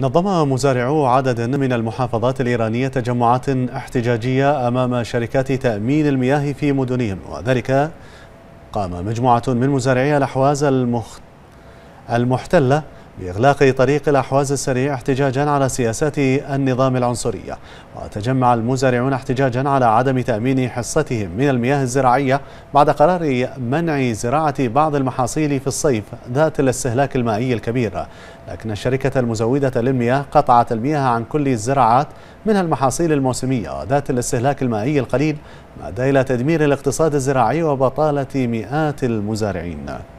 نظم مزارعو عدد من المحافظات الإيرانية تجمعات احتجاجية أمام شركات تأمين المياه في مدنهم وذلك قام مجموعة من مزارعي الأحواز المحتلة بإغلاق طريق الأحواز السريع احتجاجا على سياسات النظام العنصرية وتجمع المزارعون احتجاجا على عدم تأمين حصتهم من المياه الزراعية بعد قرار منع زراعة بعض المحاصيل في الصيف ذات الاستهلاك المائي الكبير لكن الشركة المزودة للمياه قطعت المياه عن كل الزراعات منها المحاصيل الموسمية ذات الاستهلاك المائي القليل ما أدى إلى تدمير الاقتصاد الزراعي وبطالة مئات المزارعين